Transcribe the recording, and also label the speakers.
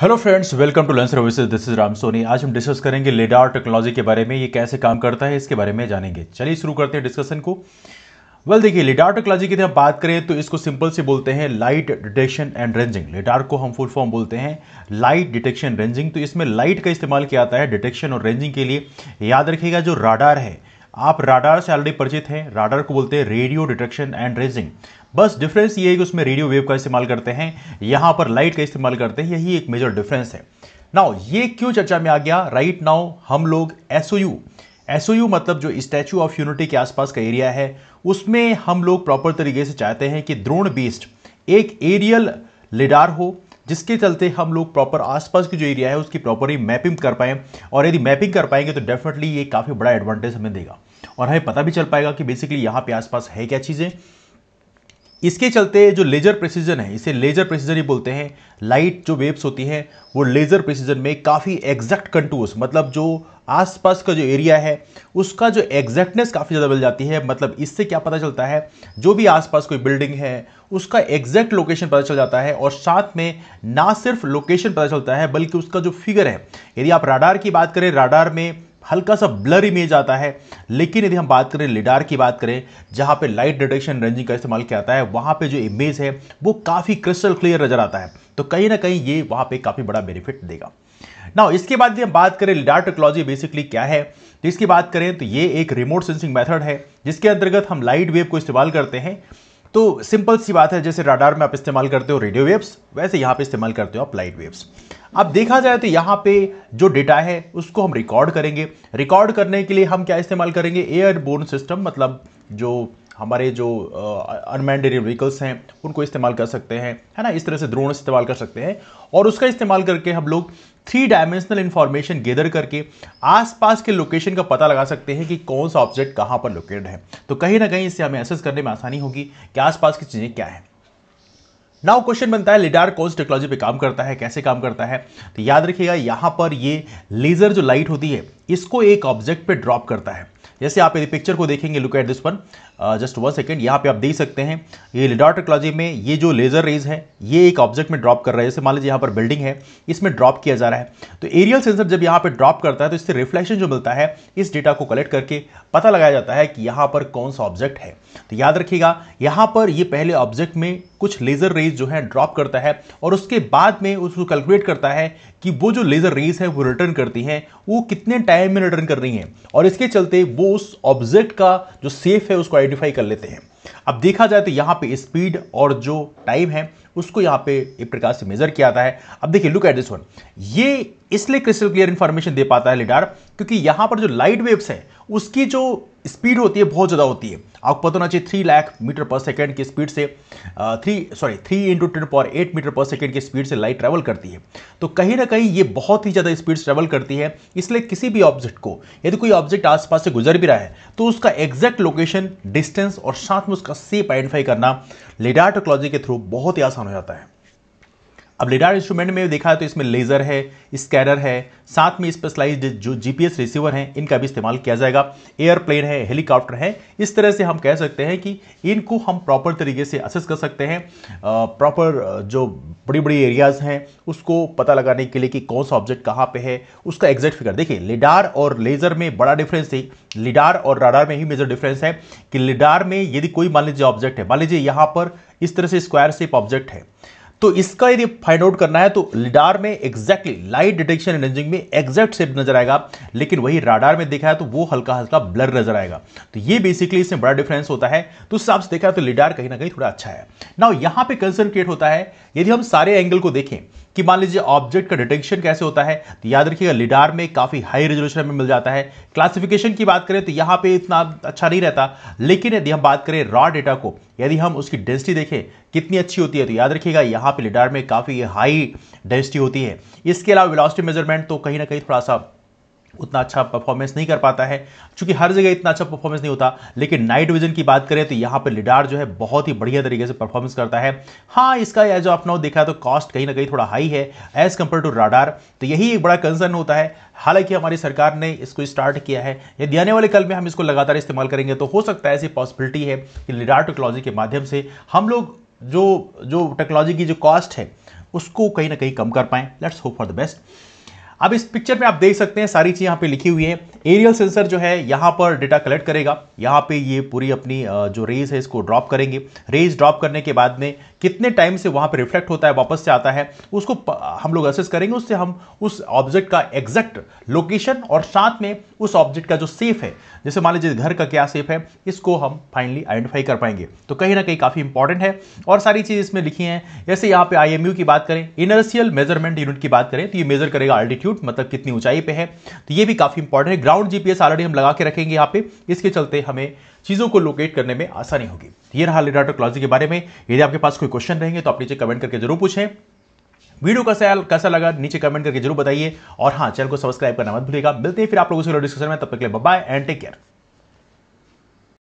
Speaker 1: hello friends welcome to lunch services this is Ram Soni आज हम discuss करेंगे लेडार टेक्नोलॉजी के बारे में ये कैसे काम करता है इसके बारे में जानेंगे चलिए शुरू करते हैं डिस्कशन को वेल well, देखिए लेडार टेक्नोलॉजी की हम बात करें तो इसको सिंपल से बोलते हैं light detection and ranging lidar को हम फुल फॉर्म बोलते हैं लाइट डिटेक्शन रेंजिंग तो इसमें लाइट का इस्तेमाल किया जाता है डिटेक्शन और रेंजिंग के लिए याद रखिएगा जो राडार है आप राडार से ऑलरेडी परिचित हैं राडार को बोलते हैं रेडियो डिटेक्शन एंड रेजिंग बस डिफरेंस ये है कि उसमें रेडियो वेव का इस्तेमाल करते हैं यहां पर लाइट का इस्तेमाल करते हैं यही एक मेजर डिफरेंस है नाउ ये क्यों चर्चा में आ गया राइट right नाउ हम लोग एस एसओयू मतलब जो स्टैचू ऑफ यूनिटी के आसपास का एरिया है उसमें हम लोग प्रॉपर तरीके से चाहते हैं कि द्रोण बेस्ड एक एरियल लिडार हो जिसके चलते हम लोग प्रॉपर आसपास की जो एरिया है उसकी प्रॉपर ही मैपिंग कर पाएँ और यदि मैपिंग कर पाएंगे तो डेफिनेटली ये काफ़ी बड़ा एडवांटेज हमें देगा और हमें पता भी चल पाएगा कि बेसिकली यहाँ पे आसपास है क्या चीज़ें इसके चलते जो लेजर प्रिसीजन है इसे लेजर प्रेसिजन ही बोलते हैं लाइट जो वेव्स होती हैं वो लेजर प्रिसीजन में काफ़ी एग्जैक्ट कंटूर्स मतलब जो आसपास का जो एरिया है उसका जो एग्जैक्टनेस काफ़ी ज़्यादा मिल जाती है मतलब इससे क्या पता चलता है जो भी आसपास कोई बिल्डिंग है उसका एग्जैक्ट लोकेशन पता चल जाता है और साथ में ना सिर्फ लोकेशन पता चलता है बल्कि उसका जो फिगर है यदि आप राडार की बात करें राडार में हल्का सा ब्लर इमेज आता है लेकिन यदि हम बात करें लिडार की बात करें जहां पे लाइट डिटेक्शन रेंजिंग का इस्तेमाल किया जाता है वहां पे जो इमेज है वो काफ़ी क्रिस्टल क्लियर नज़र आता है तो कहीं ना कहीं ये वहां पे काफ़ी बड़ा बेनिफिट देगा ना इसके बाद यदि हम बात करें लिडार टेक्नोलॉजी बेसिकली क्या है तो इसकी बात करें तो ये एक रिमोट सेंसिंग मेथड है जिसके अंतर्गत हम लाइट वेव को इस्तेमाल करते हैं तो सिंपल सी बात है जैसे राडार में आप इस्तेमाल करते हो रेडियो वेव्स वैसे यहाँ पे इस्तेमाल करते हो आप लाइट वेव्स अब देखा जाए तो यहाँ पे जो डेटा है उसको हम रिकॉर्ड करेंगे रिकॉर्ड करने के लिए हम क्या इस्तेमाल करेंगे एयरबोर्न सिस्टम मतलब जो हमारे जो अनमैंड एरियल व्हीकल्स हैं उनको इस्तेमाल कर सकते हैं है ना इस तरह से ड्रोन इस्तेमाल कर सकते हैं और उसका इस्तेमाल करके हम लोग थ्री डायमेंशनल इन्फॉर्मेशन गेदर करके आसपास के लोकेशन का पता लगा सकते हैं कि कौन सा ऑब्जेक्ट कहाँ पर लोकेटेड है तो कहीं ना कहीं इससे हमें एसेस करने में आसानी होगी कि आसपास की चीज़ें क्या हैं नाउ क्वेश्चन बनता है लिडार कौन टेक्नोलॉजी पे काम करता है कैसे काम करता है तो याद रखिएगा यहाँ पर ये लेज़र जो लाइट होती है इसको एक ऑब्जेक्ट पे ड्रॉप करता है जैसे आप यदि पिक्चर को देखेंगे look at this one just one second यहाँ पे आप देख सकते हैं ये लिडार टेक्नोलॉजी में ये जो लेजर रेज है ये एक ऑब्जेक्ट में ड्रॉप कर रहा है जैसे मान लीजिए यहाँ पर बिल्डिंग है इसमें ड्रॉप किया जा रहा है तो एरियल सेंसर जब यहाँ पर ड्रॉप करता है तो इससे रिफ्लेक्शन जो मिलता है इस डेटा को कलेक्ट करके पता लगाया जाता है कि यहाँ पर कौन सा ऑब्जेक्ट है तो याद रखिएगा यहाँ पर ये पहले ऑब्जेक्ट में कुछ लेजर रेज जो है ड्रॉप करता है और उसके बाद में उसको कैलकुलेट करता है कि वो जो लेजर रेज है वो रिटर्न करती हैं वो कितने टाइम में रिटर्न कर रही हैं और इसके चलते वो उस ऑब्जेक्ट का जो सेफ है उसको आइडेंटिफाई कर लेते हैं अब देखा जाए तो यहाँ पे स्पीड और जो टाइम है उसको यहाँ पे एक प्रकार से मेजर किया जाता है अब देखिए लुक एट दिस वन ये इसलिए क्रिस्टल क्लियर इन्फॉर्मेशन दे पाता है लिडार क्योंकि यहाँ पर जो लाइट वेव्स है उसकी जो स्पीड होती है बहुत ज़्यादा होती है आपको पता होना चाहिए थ्री लाख मीटर पर सेकेंड की स्पीड से three sorry three into ten power eight metre पर सेकेंड की स्पीड से लाइट ट्रैवल करती है तो कहीं ना कहीं ये बहुत ही ज़्यादा स्पीड ट्रैवल करती है इसलिए किसी भी ऑब्जेक्ट को यदि कोई ऑब्जेक्ट आसपास से गुजर भी रहा है तो उसका एग्जैक्ट लोकेशन डिस्टेंस और साथ में उसका सेप आइडेंटिफाई करना लेडार टेक्नोलॉजी के थ्रू बहुत ही आसान हो जाता है अब लिडार इंस्ट्रूमेंट में देखा है तो इसमें लेज़र है स्कैनर है साथ में स्पेशलाइज्ड जो जीपीएस रिसीवर हैं इनका भी इस्तेमाल किया जाएगा एयरप्लेन है हेलीकॉप्टर है इस तरह से हम कह सकते हैं कि इनको हम प्रॉपर तरीके से असेस कर सकते हैं प्रॉपर जो बड़ी बड़ी एरियाज़ हैं उसको पता लगाने के लिए कि कौन सा ऑब्जेक्ट कहाँ पर है उसका एग्जैक्ट फिगर देखिए लिडार और लेज़र में बड़ा डिफरेंस है लिडार और राडार में ही मेजर डिफरेंस है कि लिडार में यदि कोई मान लीजिए ऑब्जेक्ट है मान लीजिए यहाँ पर इस तरह से स्क्वायर शेप ऑब्जेक्ट है तो इसका यदि फाइंड आउट करना है तो लिडार में एक्जैक्टली लाइट डिटेक्शन एंड में एग्जैक्ट शेप नजर आएगा लेकिन वही राडार में देखा है तो वो हल्का हल्का ब्लर नजर आएगा तो ये बेसिकली इसमें बड़ा डिफरेंस होता है तो उस हिसाब से देखा तो लिडार कहीं ना कहीं थोड़ा अच्छा है ना यहां पर कंसर्न क्रिएट होता है यदि हम सारे एंगल को देखें कि मान लीजिए ऑब्जेक्ट का डिटेक्शन कैसे होता है तो याद रखिएगा लिडार में काफ़ी हाई रेजोल्यूशन में मिल जाता है क्लासिफिकेशन की बात करें तो यहां पे इतना अच्छा नहीं रहता लेकिन यदि हम बात करें रॉ डेटा को यदि हम उसकी डेंसिटी देखें कितनी अच्छी होती है तो याद रखिएगा यहां पर लिडार में काफ़ी हाई डेंसिटी होती है इसके अलावा विलॉसिटी मेजरमेंट तो कहीं ना कहीं थोड़ा सा उतना अच्छा परफॉर्मेंस नहीं कर पाता है क्योंकि हर जगह इतना अच्छा परफॉर्मेंस नहीं होता लेकिन नाइट विजन की बात करें तो यहाँ पर लिडार जो है बहुत ही बढ़िया तरीके से परफॉर्मेंस करता है हाँ इसका यह जो आपने देखा तो कॉस्ट कहीं ना कहीं थोड़ा हाई है एज कंपेयर टू राडार तो यही एक बड़ा कंसर्न होता है हालांकि हमारी सरकार ने इसको स्टार्ट किया है यदि आने वाले कल में हम इसको लगातार इस्तेमाल करेंगे तो हो सकता है ऐसी पॉसिबिलिटी है कि लिडार टेक्नोलॉजी के माध्यम से हम लोग जो जो टेक्नोलॉजी की जो कॉस्ट है उसको कहीं ना कहीं कम कर पाएं let's hope for the best अब इस पिक्चर में आप देख सकते हैं सारी चीज़ यहाँ पे लिखी हुई है एरियल सेंसर जो है यहाँ पर डेटा कलेक्ट करेगा यहाँ पे ये पूरी अपनी जो रेज है इसको ड्रॉप करेंगे रेज ड्रॉप करने के बाद में कितने टाइम से वहां पर रिफ्लेक्ट होता है वापस से आता है उसको हम लोग असेस करेंगे उससे हम उस ऑब्जेक्ट का एग्जैक्ट लोकेशन और साथ में उस ऑब्जेक्ट का जो सेफ है जैसे मान लीजिए घर का क्या सेफ है इसको हम फाइनली आइडेंटिफाई कर पाएंगे तो कहीं ना कहीं काफ़ी इंपॉर्टेंट है और सारी चीज़ इसमें लिखी है जैसे यहाँ पे आईएमयू की बात करें इनर्सियल मेजरमेंट यूनिट की बात करें तो ये मेजर करेगा अल्टीट्यूड मतलब कितनी ऊंचाई पे है तो ये भी काफ़ी इंपॉर्टेंट है ग्राउंड जीपीएस ऑलरेडी हम लगा के रखेंगे यहाँ पे इसके चलते हमें चीज़ों को लोकेट करने में आसानी होगी ये रहा लिडाटो क्लॉजी के बारे में यदि आपके पास कोई क्वेश्चन रहेंगे तो आप नीचे कमेंट करके जरूर पूछें वीडियो कैसा कैसा लगा नीचे कमेंट करके जरूर बताइए और हाँ चैनल को सब्सक्राइब करना मत भूलिएगा मिलते हैं फिर आप लोगों से डिस्कशन में तब तक के लिए बाय एंड टेक केयर